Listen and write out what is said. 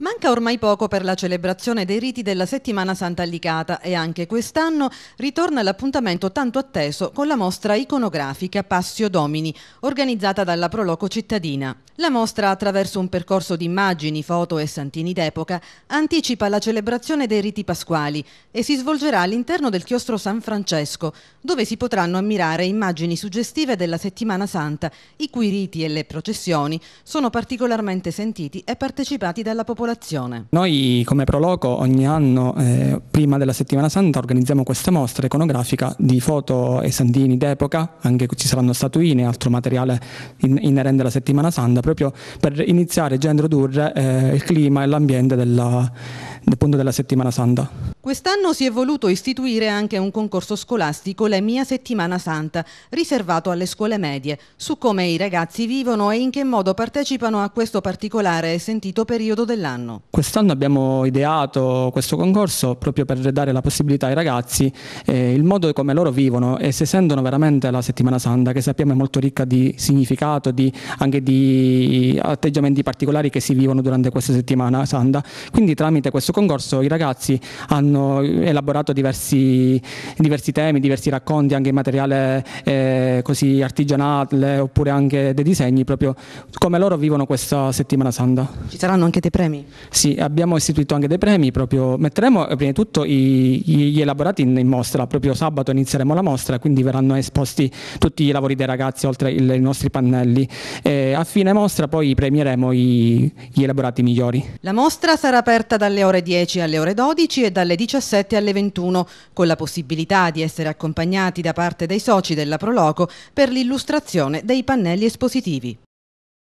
Manca ormai poco per la celebrazione dei riti della settimana Santa Allicata e anche quest'anno ritorna l'appuntamento tanto atteso con la mostra iconografica Passio Domini, organizzata dalla Proloco Cittadina. La mostra, attraverso un percorso di immagini, foto e santini d'epoca, anticipa la celebrazione dei riti pasquali e si svolgerà all'interno del chiostro San Francesco, dove si potranno ammirare immagini suggestive della settimana santa, i cui riti e le processioni sono particolarmente sentiti e partecipati dalla popolazione popolazione. Noi come Proloco ogni anno, eh, prima della settimana santa, organizziamo questa mostra iconografica di foto e santini d'epoca, anche ci saranno statuine e altro materiale in- inerente alla settimana santa, proprio per iniziare già a introdurre eh, il clima e l'ambiente della, appunto della settimana santa. Quest'anno si è voluto istituire anche un concorso scolastico La mia settimana santa, riservato alle scuole medie, su come i ragazzi vivono e in che modo partecipano a questo particolare e sentito periodo dell'anno. Quest'anno abbiamo ideato questo concorso proprio per dare la possibilità ai ragazzi eh, il modo come loro vivono e se sentono veramente la settimana santa, che sappiamo è molto ricca di significato, di, anche di atteggiamenti particolari che si vivono durante questa settimana santa. Quindi tramite questo concorso i ragazzi hanno elaborato diversi, diversi temi, diversi racconti, anche in materiale eh, così artigianale oppure anche dei disegni, proprio come loro vivono questa settimana santa. Ci saranno anche dei premi? Sì, abbiamo istituito anche dei premi, proprio metteremo eh, prima di tutto i, gli elaborati in, in mostra, proprio sabato inizieremo la mostra, quindi verranno esposti tutti i lavori dei ragazzi oltre il, i nostri pannelli. E a fine mostra poi premieremo i, gli elaborati migliori. La mostra sarà aperta dalle ore ore 10 alle ore 12 e dalle 17 alle 21, con la possibilità di essere accompagnati da parte dei soci della Proloco per l'illustrazione dei pannelli espositivi.